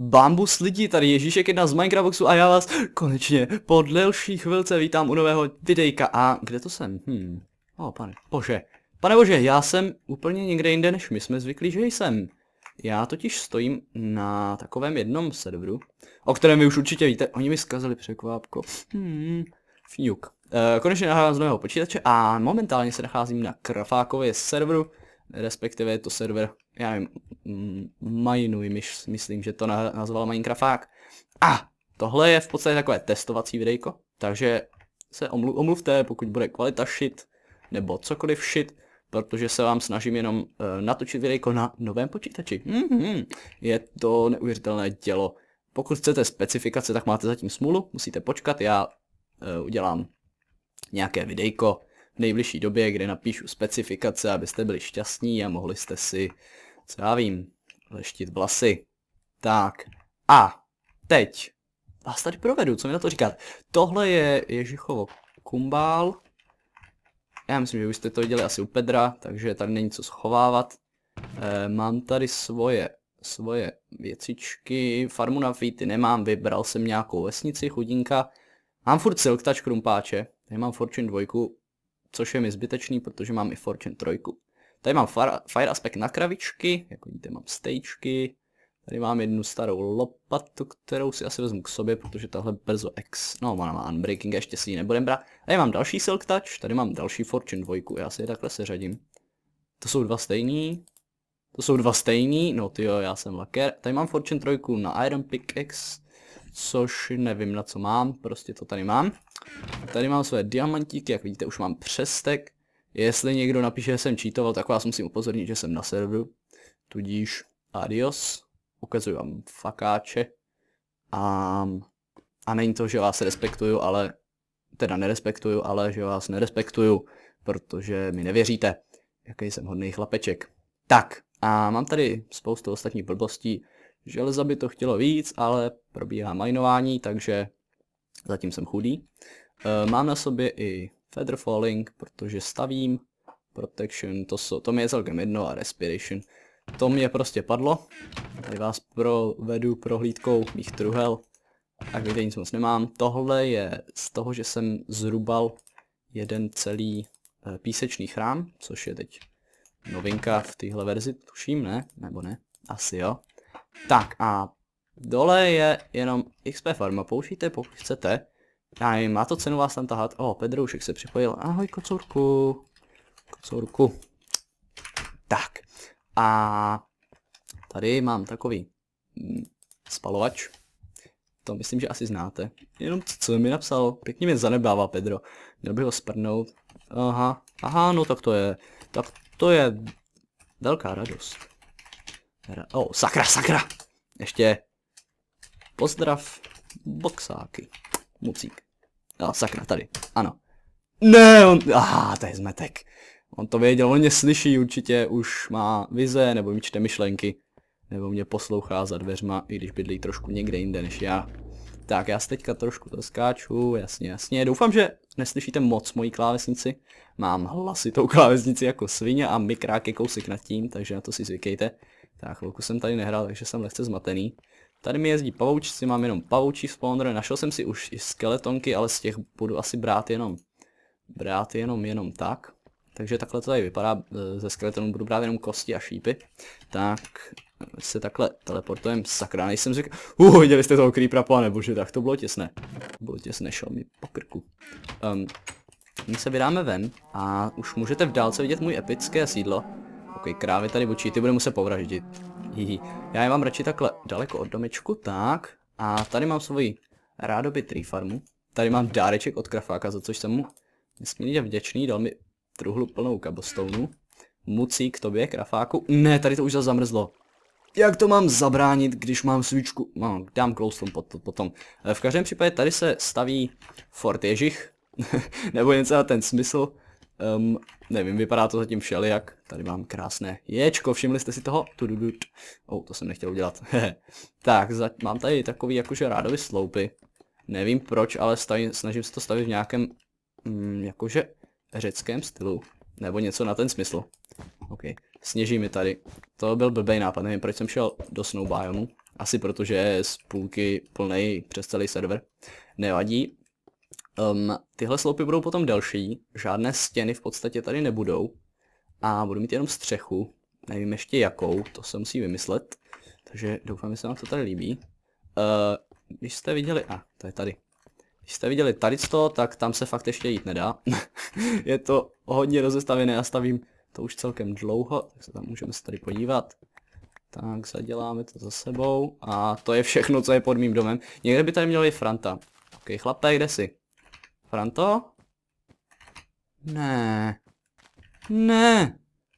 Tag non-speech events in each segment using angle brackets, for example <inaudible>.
Bambus lidí, tady Ježíšek jedna z Minecraftu a já vás konečně po delší chvilce vítám u nového videjka a kde to jsem? Hmm. O oh, pane, bože. Pane bože, já jsem úplně někde jinde než my jsme zvyklí, že jsem. Já totiž stojím na takovém jednom serveru, o kterém vy už určitě víte, oni mi zkazili překvápko. Hmm, fňuk. E, konečně nahrávám z nového počítače a momentálně se nacházím na Krafákově serveru, respektive to server, já nevím, Minuji, myš, myslím, že to na, nazval Minecrafták. A tohle je v podstatě takové testovací videjko, takže se omlu, omluvte, pokud bude kvalita shit, nebo cokoliv shit, protože se vám snažím jenom uh, natočit videjko na novém počítači. Mm-hmm. Je to neuvěřitelné dělo. Pokud chcete specifikace, tak máte zatím smůlu, musíte počkat, já uh, udělám nějaké videjko, nejbližší době, kde napíšu specifikace, abyste byli šťastní a mohli jste si, co já vím, leštit vlasy. Tak a teď vás tady provedu, co mi na to říkáte. Tohle je Ježichovo kumbál. Já myslím, že už jste to viděli asi u Pedra, takže tady není co schovávat. E, mám tady svoje svoje věcičky, farmu na feety nemám, vybral jsem nějakou vesnici, chudinka. Mám furt silk touch krumpáče, tady mám fortune dvojku, což je mi zbytečný, protože mám i Fortune 3. Tady mám Fire Aspect na kravičky, jak vidíte mám stejčky, tady mám jednu starou lopatu, kterou si asi vezmu k sobě, protože tahle brzo X. no ona má unbreaking, ještě si ji nebudem brát. Tady mám další Silk Touch, tady mám další Fortune 2, já si je takhle seřadím. To jsou dva stejní, to jsou dva stejní, no ty jo, já jsem laker. Tady mám Fortune 3 na Iron Pickaxe, což nevím na co mám, prostě to tady mám. Tady mám své diamantíky, jak vidíte už mám přestek. Jestli někdo napíše, že jsem čítoval, tak vás musím upozornit, že jsem na serveru. Tudíž adios, ukazuju vám fakáče. A, a není to, že vás respektuju, ale teda nerespektuju, ale že vás nerespektuju, protože mi nevěříte, jaký jsem hodný chlapeček. Tak, a mám tady spoustu ostatních blbostí, Železa by to chtělo víc, ale probíhá minování, takže zatím jsem chudý. Eh, mám na sobě i Feather Falling, protože stavím. Protection, to, so, to mi je celkem jedno a Respiration. To mě prostě padlo. Tady vás provedu prohlídkou mých truhel. Tak víte, nic moc nemám. Tohle je z toho, že jsem zrubal jeden celý eh, písečný chrám, což je teď novinka v téhle verzi, tuším, ne? Nebo ne? Asi jo. Tak a dole je jenom XP farma, použijte pokud chcete. Já nevím, má to cenu vás tam tahat. O, Pedroušek se připojil. Ahoj kocourku. Kocourku. Tak. A tady mám takový mm, spalovač. To myslím, že asi znáte. Jenom co mi napsal. Pěkně mě zanebává Pedro. Měl bych ho sprnout. Aha, aha, no tak to je. Tak to je velká radost. Oh, sakra, sakra! Ještě pozdrav boxáky. Mucík. A sakra, tady. Ano. Ne, on... Aha, to je zmetek. On to věděl, on mě slyší určitě, už má vize, nebo mi čte myšlenky. Nebo mě poslouchá za dveřma, i když bydlí trošku někde jinde než já. Tak, já se teďka trošku to skáču, jasně, jasně. Doufám, že neslyšíte moc mojí klávesnici. Mám hlasitou <laughs> klávesnici jako svině a mikrák je kousek nad tím, takže na to si zvykejte. Tak, chvilku jsem tady nehrál, takže jsem lehce zmatený. Tady mi jezdí pavoučci, mám jenom pavoučí spawner, našel jsem si už i skeletonky, ale z těch budu asi brát jenom, brát jenom, jenom tak. Takže takhle to tady vypadá, e, ze skeletonů budu brát jenom kosti a šípy. Tak se takhle teleportujem, sakra, nejsem řekl, uh, viděli jste toho creepera, pane bože, tak to bylo těsné. Bylo těsné, šel mi po krku. Um, my se vydáme ven a už můžete v dálce vidět můj epické sídlo. Ok, krávy tady bučí, ty bude muset povraždit. Hihi. Já je mám radši takhle daleko od domečku, tak. A tady mám svoji rádoby tree farmu. Tady mám dáreček od krafáka, za což jsem mu nesmírně vděčný, dal mi truhlu plnou Mucí k tobě, krafáku. Ne, tady to už zase zamrzlo. Jak to mám zabránit, když mám svíčku? No, dám kloustrom pot, potom. E, v každém případě tady se staví Fort Ježich, <laughs> nebo něco na ten smysl. Um, nevím, vypadá to zatím všelijak. Tady mám krásné ječko, všimli jste si toho? Tududut. Oh, to jsem nechtěl udělat. <laughs> tak, za, mám tady takový jakože rádový sloupy. Nevím proč, ale staví, snažím se to stavit v nějakém mm, jakože řeckém stylu. Nebo něco na ten smysl. OK. Sněží mi tady. To byl blbej nápad, nevím proč jsem šel do snow biomu. Asi protože je z půlky plnej přes celý server. Nevadí, Um, tyhle sloupy budou potom další, žádné stěny v podstatě tady nebudou a budu mít jenom střechu, nevím ještě jakou, to se musí vymyslet, takže doufám, že se vám to tady líbí. Uh, když jste viděli, a to je tady, když jste viděli tady to, tak tam se fakt ještě jít nedá. <laughs> je to hodně rozestavěné já stavím to už celkem dlouho, tak se tam můžeme se tady podívat. Tak zaděláme to za sebou a to je všechno, co je pod mým domem. Někde by tady měl i Franta. Ok, chlapé, kde jsi? Franto? Ne. Ne.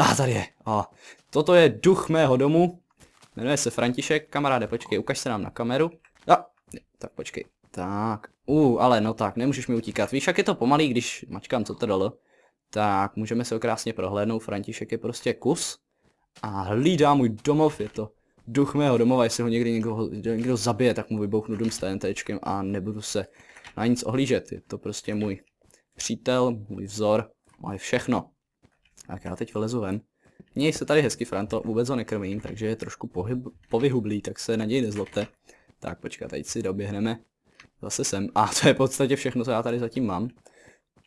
ah, tady je. ah. toto je duch mého domu. Jmenuje se František. Kamaráde, počkej, ukaž se nám na kameru. A, ah. tak počkej. Tak. U, uh, ale no tak, nemůžeš mi utíkat. Víš, jak je to pomalý, když mačkám co dalo. Tak, můžeme se ho krásně prohlédnout. František je prostě kus. A hlídá můj domov, je to duch mého domova, jestli ho někdy někdo, někdo zabije, tak mu vybouchnu dům s TNTčkem a nebudu se na nic ohlížet. Je to prostě můj přítel, můj vzor, moje všechno. Tak já teď vylezu ven. Měj se tady hezky, Franto, vůbec ho nekrmím, takže je trošku pohyb, povyhublý, tak se na něj nezlobte. Tak počkat, teď si doběhneme zase sem. A to je v podstatě všechno, co já tady zatím mám.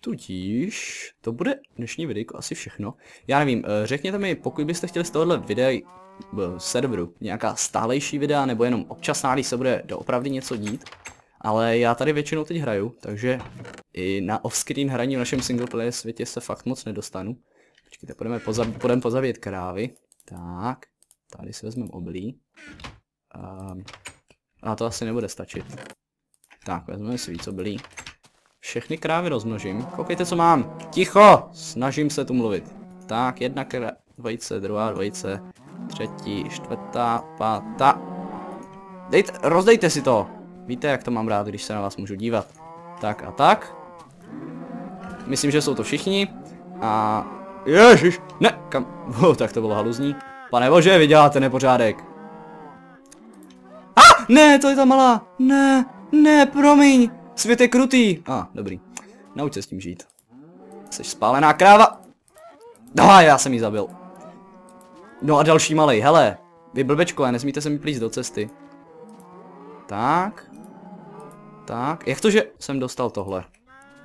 Tudíž to bude dnešní videjko asi všechno. Já nevím, eh, řekněte mi, pokud byste chtěli z tohohle videa eh, serveru nějaká stálejší videa, nebo jenom občasná, když se bude doopravdy něco dít, ale já tady většinou teď hraju, takže i na offscreen hraní v našem singleplayer světě se fakt moc nedostanu. Počkejte, půjdeme poza půjdem pozavět krávy. Tak, tady si vezmeme oblí. Um, ehm, a to asi nebude stačit. Tak, vezmeme si víc oblí. Všechny krávy rozmnožím. Koukejte, co mám. Ticho! Snažím se tu mluvit. Tak, jedna kra... dvojice, druhá dvojice, třetí, čtvrtá, pátá. Dejte, rozdejte si to! Víte, jak to mám rád, když se na vás můžu dívat. Tak a tak. Myslím, že jsou to všichni. A... Ježiš, ne, kam... <laughs> Oh, tak to bylo haluzní. Pane bože, vy děláte nepořádek. A, ah, ne, to je ta malá. Ne, ne, promiň. Svět je krutý. A, ah, dobrý. Nauč se s tím žít. Jsi spálená kráva. Dá, ah, já jsem ji zabil. No a další malej, hele. Vy blbečkové, nesmíte se mi plíst do cesty. Tak. Tak, jak to, že jsem dostal tohle?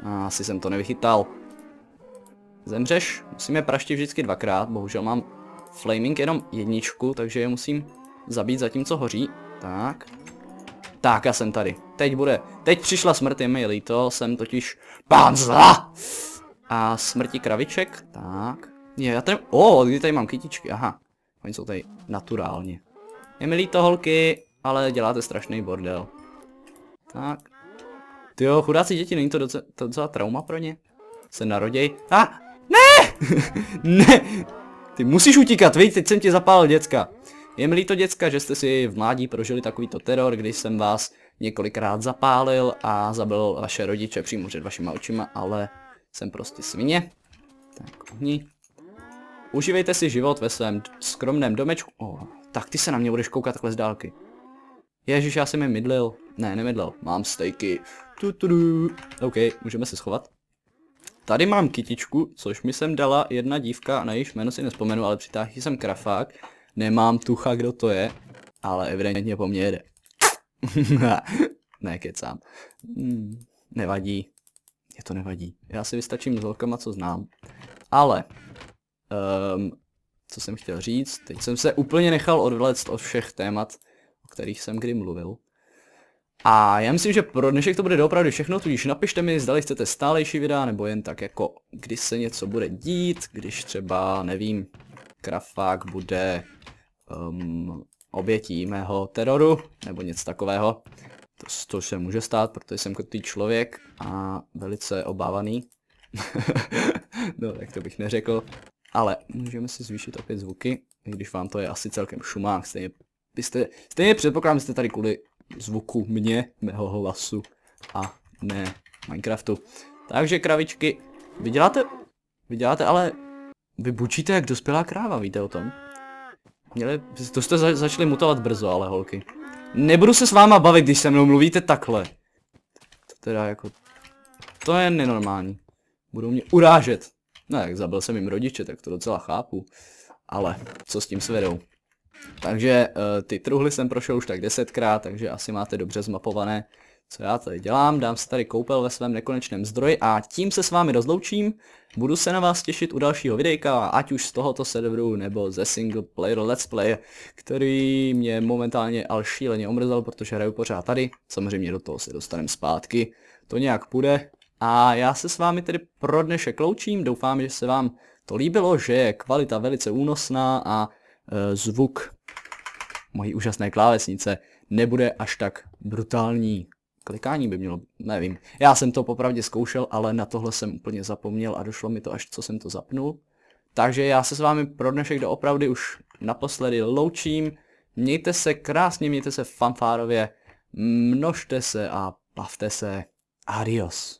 A, asi jsem to nevychytal. Zemřeš, musíme praštit vždycky dvakrát, bohužel mám flaming jenom jedničku, takže je musím zabít zatímco hoří. Tak. Tak a jsem tady. Teď bude, teď přišla smrt, je mi líto, jsem totiž pán zla! A smrti kraviček, tak. Je, já tady, o, oh, kdy tady mám kytičky, aha. Oni jsou tady naturálně. Je mi líto, holky, ale děláte strašný bordel. Tak. Ty jo, chudáci děti, není to docela, to docela trauma pro ně? Se naroděj. A! Ah, ne! <laughs> ne! Ty musíš utíkat, víš, teď jsem ti zapálil děcka. Je mi líto děcka, že jste si v mládí prožili takovýto teror, když jsem vás několikrát zapálil a zabil vaše rodiče přímo před vašima očima, ale jsem prostě svině. Tak ohni. Užívejte si život ve svém skromném domečku. Oh, tak ty se na mě budeš koukat takhle z dálky. Ježíš, já jsem je mydlil. Ne, nemydlil. Mám stejky. Tu, tu, tu. OK, můžeme se schovat. Tady mám kytičku, což mi sem dala jedna dívka, na jejíž jméno si nespomenu, ale přitáhí jsem krafák. Nemám tucha, kdo to je, ale evidentně po mně jede. <laughs> ne, kecám. Hmm, nevadí. Je to nevadí. Já si vystačím s holkama, co znám. Ale, um, co jsem chtěl říct, teď jsem se úplně nechal odvlect od všech témat kterých jsem kdy mluvil. A já myslím, že pro dnešek to bude doopravdy všechno, tudíž napište mi, zdali chcete stálejší videa, nebo jen tak jako, když se něco bude dít, když třeba, nevím, Krafák bude um, obětí mého teroru, nebo něco takového. To, to se může stát, protože jsem krutý člověk a velice obávaný. <laughs> no, tak to bych neřekl. Ale můžeme si zvýšit opět zvuky, když vám to je asi celkem šumák, stejně byste, stejně předpokládám, jste tady kvůli zvuku mě, mého hlasu a ne Minecraftu. Takže kravičky, vy děláte, vy děláte ale, vy bučíte jak dospělá kráva, víte o tom? Měli, to jste za, začali mutovat brzo, ale holky. Nebudu se s váma bavit, když se mnou mluvíte takhle. To teda jako, to je nenormální. Budou mě urážet. No jak zabil jsem jim rodiče, tak to docela chápu. Ale co s tím svedou? Takže eh, ty truhly jsem prošel už tak desetkrát, takže asi máte dobře zmapované, co já tady dělám. Dám si tady koupel ve svém nekonečném zdroji a tím se s vámi rozloučím. Budu se na vás těšit u dalšího videjka, ať už z tohoto serveru nebo ze single player let's play, který mě momentálně al šíleně omrzal, protože hraju pořád tady. Samozřejmě do toho se dostaneme zpátky, to nějak půjde. A já se s vámi tedy pro dnešek loučím, doufám, že se vám to líbilo, že je kvalita velice únosná a Eh, zvuk mojí úžasné klávesnice nebude až tak brutální. Klikání by mělo, nevím. Já jsem to popravdě zkoušel, ale na tohle jsem úplně zapomněl a došlo mi to až co jsem to zapnul. Takže já se s vámi pro dnešek doopravdy už naposledy loučím. Mějte se krásně, mějte se fanfárově, množte se a bavte se. Adios.